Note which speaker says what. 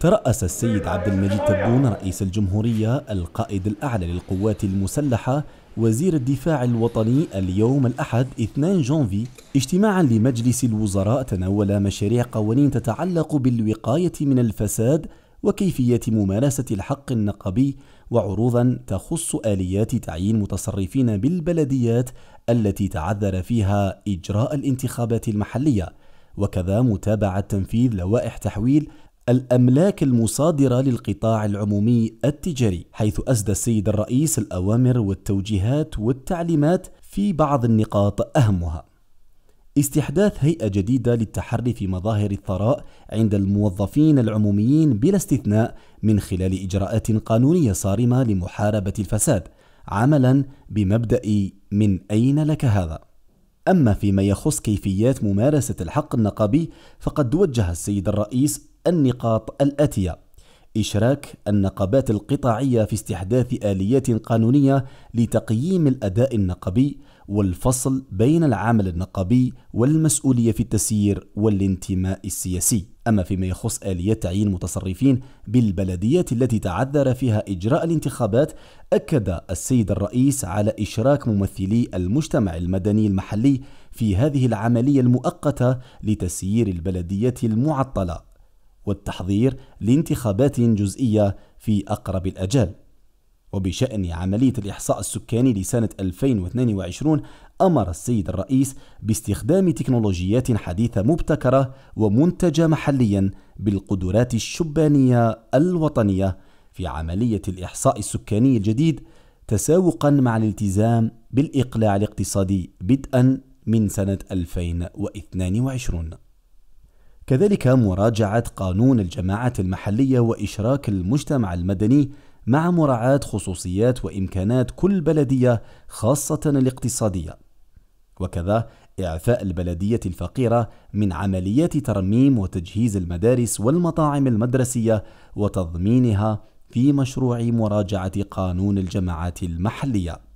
Speaker 1: ترأس السيد عبد المجيد تبون رئيس الجمهورية القائد الأعلى للقوات المسلحة وزير الدفاع الوطني اليوم الأحد 2 جانفي اجتماعا لمجلس الوزراء تناول مشاريع قوانين تتعلق بالوقاية من الفساد وكيفية ممارسة الحق النقبي وعروضا تخص آليات تعيين متصرفين بالبلديات التي تعذر فيها إجراء الانتخابات المحلية وكذا متابعة تنفيذ لوائح تحويل الأملاك المصادرة للقطاع العمومي التجاري حيث أسدى السيد الرئيس الأوامر والتوجيهات والتعليمات في بعض النقاط أهمها استحداث هيئة جديدة للتحري في مظاهر الثراء عند الموظفين العموميين بلا استثناء من خلال إجراءات قانونية صارمة لمحاربة الفساد عملا بمبدأ من أين لك هذا؟ أما فيما يخص كيفيات ممارسة الحق النقابي فقد وجه السيد الرئيس النقاط الآتية إشراك النقابات القطاعية في استحداث آليات قانونية لتقييم الأداء النقبي والفصل بين العمل النقابي والمسؤولية في التسيير والانتماء السياسي أما فيما يخص آليات تعيين متصرفين بالبلديات التي تعذر فيها إجراء الانتخابات أكد السيد الرئيس على إشراك ممثلي المجتمع المدني المحلي في هذه العملية المؤقتة لتسيير البلديات المعطلة والتحضير لانتخابات جزئية في أقرب الأجال وبشأن عملية الإحصاء السكاني لسنة 2022 أمر السيد الرئيس باستخدام تكنولوجيات حديثة مبتكرة ومنتجة محليا بالقدرات الشبانية الوطنية في عملية الإحصاء السكاني الجديد تساوقا مع الالتزام بالإقلاع الاقتصادي بدءا من سنة 2022 كذلك مراجعة قانون الجماعة المحلية وإشراك المجتمع المدني مع مراعاة خصوصيات وإمكانات كل بلدية خاصة الاقتصادية. وكذا إعفاء البلدية الفقيرة من عمليات ترميم وتجهيز المدارس والمطاعم المدرسية وتضمينها في مشروع مراجعة قانون الجماعات المحلية.